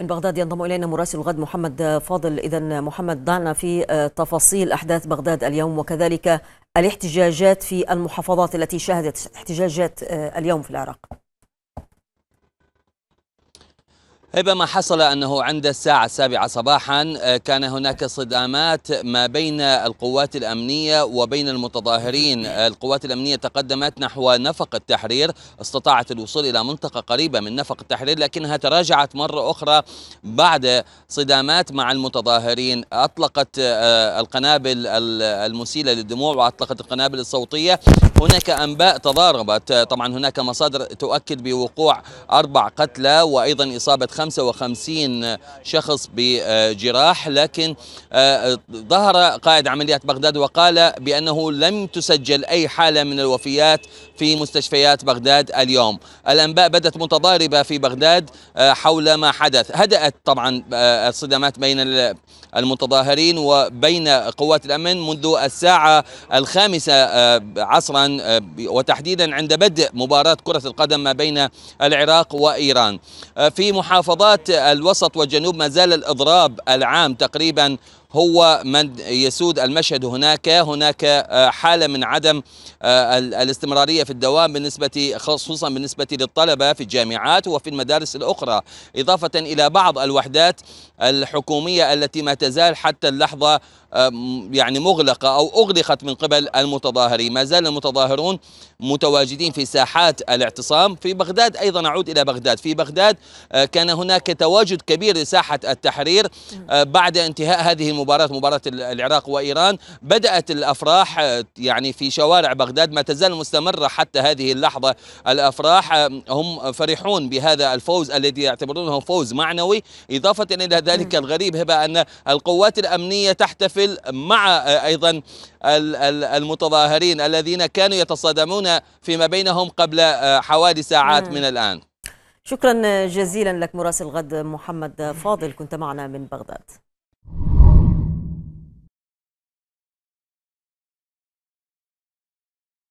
من بغداد ينضم الينا مراسل الغد محمد فاضل اذا محمد ضعنا في آه، تفاصيل احداث بغداد اليوم وكذلك الاحتجاجات في المحافظات التي شهدت احتجاجات آه، اليوم في العراق هبة ما حصل أنه عند الساعة السابعة صباحا آه، كان هناك صدامات ما بين القوات الأمنية وبين المتظاهرين آه، القوات الأمنية تقدمت نحو نفق التحرير استطاعت الوصول إلى منطقة قريبة من نفق التحرير لكنها تراجعت مرة أخرى بعد صدامات مع المتظاهرين أطلقت آه، القنابل المسيلة للدموع وأطلقت القنابل الصوتية هناك أنباء تضاربت طبعا هناك مصادر تؤكد بوقوع أربع قتلى وأيضا إصابة 55 شخص بجراح لكن آه، ظهر قائد عمليات بغداد وقال بأنه لم تسجل أي حالة من الوفيات في مستشفيات بغداد اليوم الأنباء بدت متضاربة في بغداد آه، حول ما حدث هدأت طبعا آه، الصدامات بين المتظاهرين وبين قوات الأمن منذ الساعة الخامسة آه، عصرا آه، وتحديدا عند بدء مباراة كرة القدم ما بين العراق وإيران آه، في محافظات الوسط والجنوب ما زال الإضراب العام تقريبا هو من يسود المشهد هناك هناك آه، حالة من عدم آه، الاستمرارية في الدوام بالنسبة خصوصا بالنسبة للطلبة في الجامعات وفي المدارس الأخرى إضافة إلى بعض الوحدات الحكومية التي ما تزال حتى اللحظة آه، يعني مغلقة أو أغلقت من قبل المتظاهرين ما زال المتظاهرون متواجدين في ساحات الاعتصام في بغداد أيضا أعود إلى بغداد في بغداد كان هناك تواجد كبير لساحة التحرير نعم. بعد انتهاء هذه المبادرة مباراة مباراة العراق وإيران بدأت الأفراح آه، يعني في شوارع بغداد ما تزال مستمرة حتى هذه اللحظة الأفراح هم فرحون بهذا الفوز الذي يعتبرونه فوز معنوي إضافة إلى ذلك الغريب هبة أن القوات الأمنية تحتفل مع آه، أيضا المتظاهرين الذين كانوا يتصادمون فيما بينهم قبل آه، حوالي ساعات من الآن شكرا جزيلا لك مراسل غد محمد فاضل كنت معنا من بغداد